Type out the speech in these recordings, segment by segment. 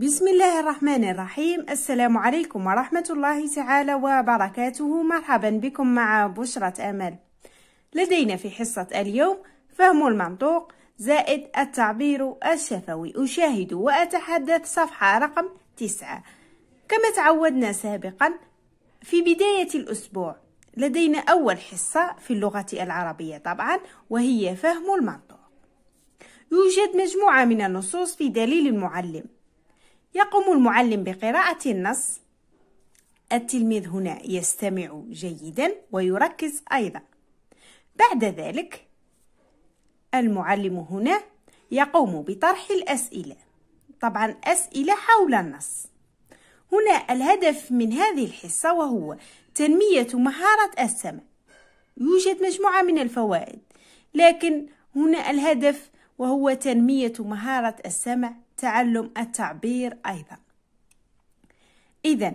بسم الله الرحمن الرحيم السلام عليكم ورحمة الله تعالى وبركاته مرحبا بكم مع بشرة أمل لدينا في حصة اليوم فهم المنطوق زائد التعبير الشفوي أشاهد وأتحدث صفحة رقم تسعة كما تعودنا سابقا في بداية الأسبوع لدينا أول حصة في اللغة العربية طبعا وهي فهم المنطوق يوجد مجموعة من النصوص في دليل المعلم يقوم المعلم بقراءة النص التلميذ هنا يستمع جيدا ويركز أيضا بعد ذلك المعلم هنا يقوم بطرح الأسئلة طبعا أسئلة حول النص هنا الهدف من هذه الحصة وهو تنمية مهارة السمع يوجد مجموعة من الفوائد لكن هنا الهدف وهو تنمية مهارة السمع تعلم التعبير أيضا إذا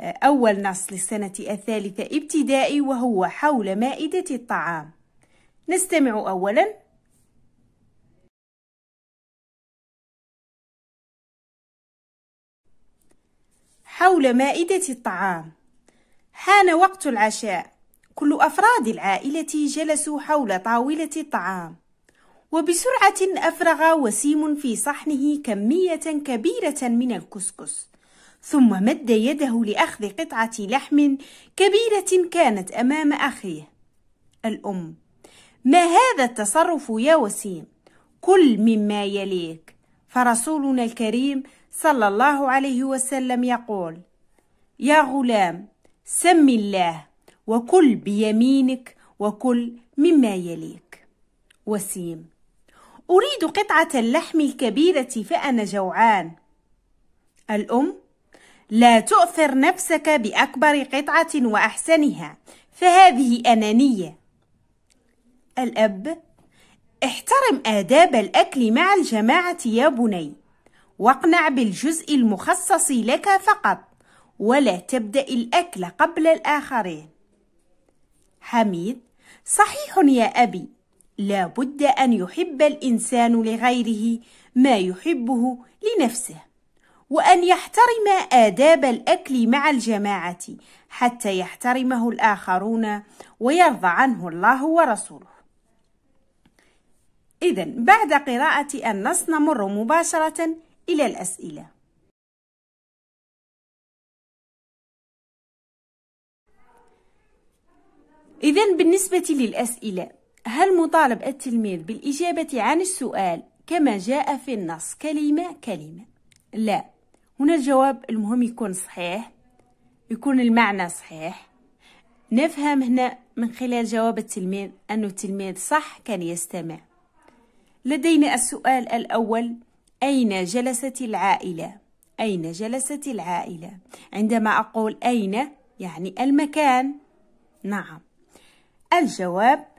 آه، أول نص للسنة الثالثة ابتدائي وهو حول مائدة الطعام نستمع أولا حول مائدة الطعام حان وقت العشاء كل أفراد العائلة جلسوا حول طاولة الطعام وبسرعة أفرغ وسيم في صحنه كمية كبيرة من الكسكس ثم مد يده لأخذ قطعة لحم كبيرة كانت أمام أخيه الأم ما هذا التصرف يا وسيم كل مما يليك فرسولنا الكريم صلى الله عليه وسلم يقول يا غلام سم الله وكل بيمينك وكل مما يليك وسيم أريد قطعة اللحم الكبيرة فأنا جوعان الأم لا تؤثر نفسك بأكبر قطعة وأحسنها فهذه أنانية الأب احترم آداب الأكل مع الجماعة يا بني واقنع بالجزء المخصص لك فقط ولا تبدأ الأكل قبل الآخرين حميد صحيح يا أبي لا بد أن يحب الإنسان لغيره ما يحبه لنفسه وأن يحترم آداب الأكل مع الجماعة حتى يحترمه الآخرون ويرضى عنه الله ورسوله إذا بعد قراءة النص نمر مباشرة إلى الأسئلة إذا بالنسبة للأسئلة هل مطالب التلميذ بالإجابة عن السؤال كما جاء في النص كلمة كلمة؟ لا هنا الجواب المهم يكون صحيح يكون المعنى صحيح نفهم هنا من خلال جواب التلميذ أن التلميذ صح كان يستمع لدينا السؤال الأول أين جلست العائلة؟ أين جلست العائلة؟ عندما أقول أين يعني المكان نعم الجواب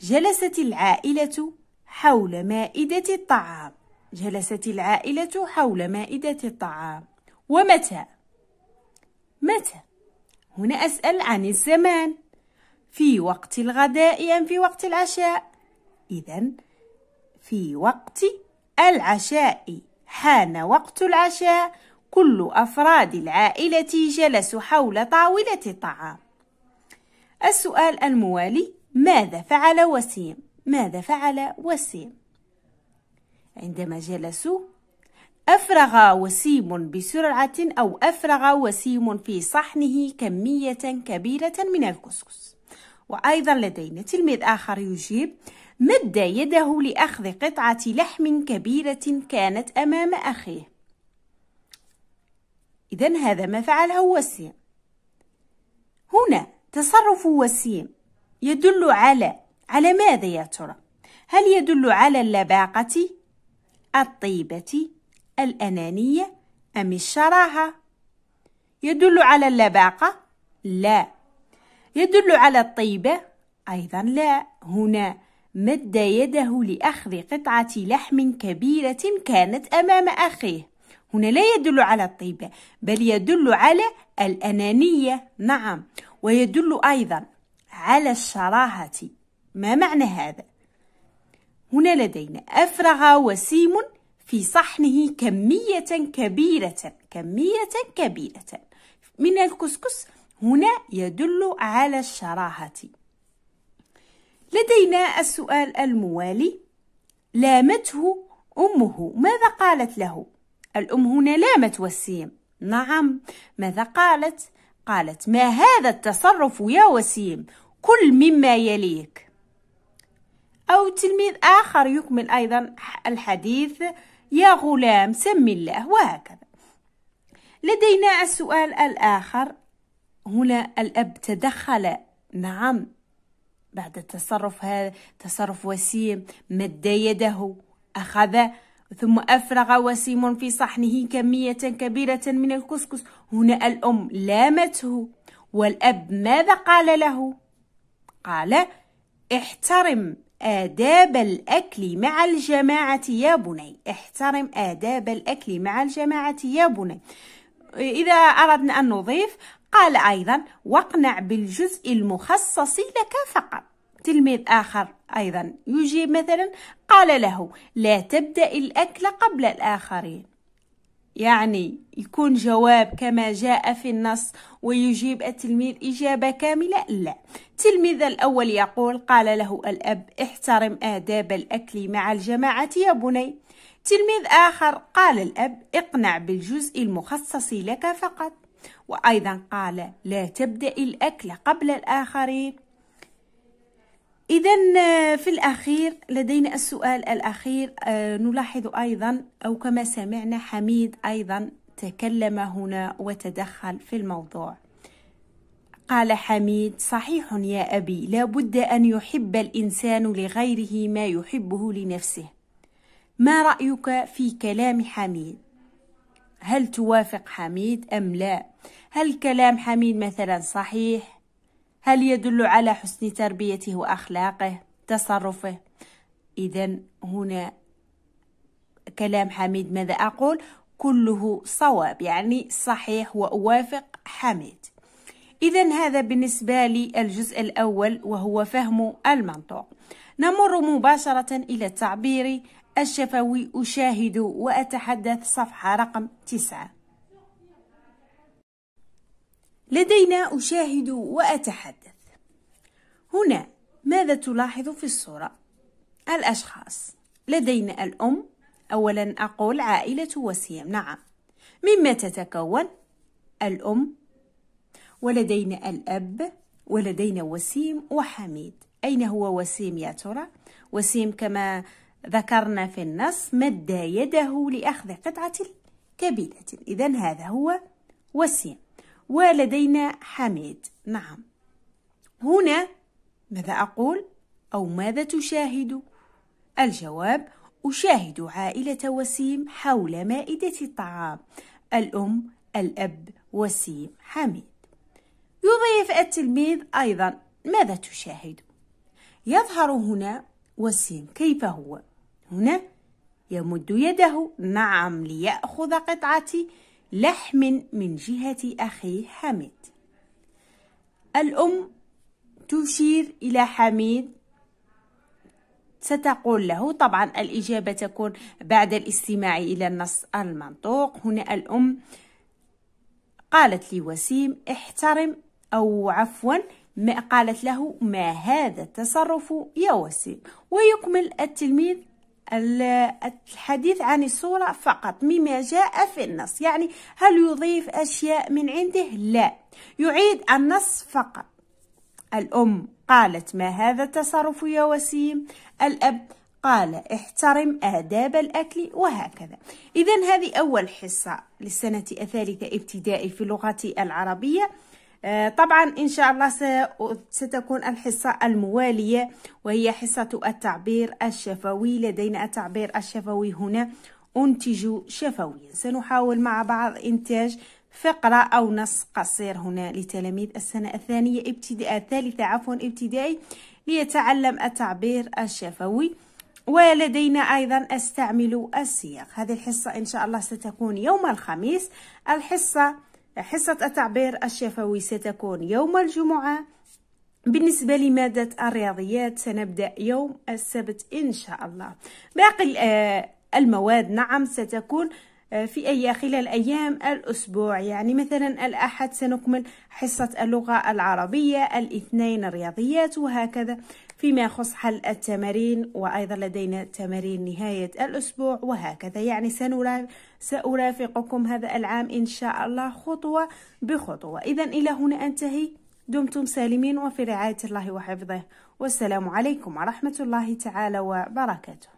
جلست العائلة حول مائدة الطعام جلست العائلة حول مائدة الطعام ومتى متى هنا أسأل عن الزمان في وقت الغداء أم في وقت العشاء إذا في وقت العشاء حان وقت العشاء كل أفراد العائلة جلسوا حول طاولة الطعام السؤال الموالي ماذا فعل وسيم ماذا فعل وسيم عندما جلسوا أفرغ وسيم بسرعة أو أفرغ وسيم في صحنه كمية كبيرة من الكسكس وأيضا لدينا تلميذ آخر يجيب مد يده لأخذ قطعة لحم كبيرة كانت أمام أخيه إذا هذا ما فعله وسيم هنا تصرف وسيم يدل على على ماذا يا ترى هل يدل على اللباقة الطيبة الأنانية أم الشراهة يدل على اللباقة لا يدل على الطيبة أيضا لا هنا مد يده لأخذ قطعة لحم كبيرة كانت أمام أخيه هنا لا يدل على الطيبة بل يدل على الأنانية نعم ويدل أيضا على الشراهة ما معنى هذا؟ هنا لدينا أفرغ وسيم في صحنه كمية كبيرة كمية كبيرة من الكسكس هنا يدل على الشراهة لدينا السؤال الموالي لامته أمه ماذا قالت له؟ الأم هنا لامت وسيم نعم ماذا قالت؟ قالت ما هذا التصرف يا وسيم كل مما يليك أو تلميذ آخر يكمل أيضا الحديث يا غلام سمي الله وهكذا لدينا السؤال الآخر هنا الأب تدخل نعم بعد تصرف هذا تصرف وسيم مد يده أخذ ثم أفرغ وسيم في صحنه كمية كبيرة من الكسكس هنا الأم لامته والأب ماذا قال له قال احترم آداب الأكل مع الجماعة يا بني احترم آداب الأكل مع الجماعة يا بني إذا أردنا أن نضيف قال أيضا واقنع بالجزء المخصص لك فقط تلميذ آخر أيضا يجيب مثلا قال له لا تبدأ الأكل قبل الآخرين يعني يكون جواب كما جاء في النص ويجيب التلميذ إجابة كاملة؟ لا تلميذ الأول يقول قال له الأب احترم آداب الأكل مع الجماعة يا بني تلميذ آخر قال الأب اقنع بالجزء المخصص لك فقط وأيضا قال لا تبدأ الأكل قبل الآخرين إذا آه، في الأخير لدينا السؤال الأخير آه، نلاحظ أيضا أو كما سمعنا حميد أيضا تكلم هنا وتدخل في الموضوع قال حميد صحيح يا أبي لا بد أن يحب الإنسان لغيره ما يحبه لنفسه ما رأيك في كلام حميد؟ هل توافق حميد أم لا؟ هل كلام حميد مثلا صحيح هل يدل على حسن تربيته واخلاقه تصرفه اذا هنا كلام حميد ماذا اقول كله صواب يعني صحيح واوافق حميد إذا هذا بالنسبة للجزء الأول وهو فهم المنطوق نمر مباشرة إلى التعبير الشفوي أشاهد وأتحدث صفحة رقم تسعه لدينا أشاهد وأتحدث هنا ماذا تلاحظ في الصورة؟ الأشخاص لدينا الأم أولا أقول عائلة وسيم نعم مما تتكون الأم ولدينا الأب ولدينا وسيم وحميد أين هو وسيم يا ترى؟ وسيم كما ذكرنا في النص مد يده لأخذ قطعة كبيرة إذا هذا هو وسيم ولدينا حميد نعم هنا ماذا أقول أو ماذا تشاهد؟ الجواب أشاهد عائلة وسيم حول مائدة الطعام الأم الأب وسيم حميد يضيف التلميذ أيضا ماذا تشاهد؟ يظهر هنا وسيم كيف هو؟ هنا يمد يده نعم ليأخذ قطعتي لحم من جهة أخيه حميد الأم تشير إلى حميد ستقول له طبعا الإجابة تكون بعد الاستماع إلى النص المنطوق هنا الأم قالت لوسيم احترم أو عفوا ما قالت له ما هذا التصرف يا وسيم ويكمل التلميذ الحديث عن الصورة فقط مما جاء في النص يعني هل يضيف أشياء من عنده؟ لا يعيد النص فقط الأم قالت ما هذا التصرف يا وسيم؟ الأب قال احترم آداب الأكل وهكذا إذا هذه أول حصة للسنة الثالثة ابتدائي في اللغة العربية آه، طبعا إن شاء الله ستكون الحصة الموالية وهي حصة التعبير الشفوي لدينا التعبير الشفوي هنا أنتج شفويا سنحاول مع بعض إنتاج فقرة أو نص قصير هنا لتلاميذ السنة الثانية ابتداء الثالثة عفوا ابتدائي ليتعلم التعبير الشفوي ولدينا أيضا استعمل السياق هذه الحصة إن شاء الله ستكون يوم الخميس الحصة حصة التعبير الشفوي ستكون يوم الجمعة بالنسبة لمادة الرياضيات سنبدأ يوم السبت إن شاء الله باقي آه، المواد نعم ستكون آه، في أي خلال أيام الأسبوع يعني مثلا الأحد سنكمل حصة اللغة العربية الاثنين الرياضيات وهكذا فيما يخص حل التمارين وأيضا لدينا تمارين نهاية الأسبوع وهكذا يعني سأرافقكم هذا العام إن شاء الله خطوة بخطوة إذا إلى هنا أنتهي دمتم سالمين وفي رعاية الله وحفظه والسلام عليكم ورحمة الله تعالى وبركاته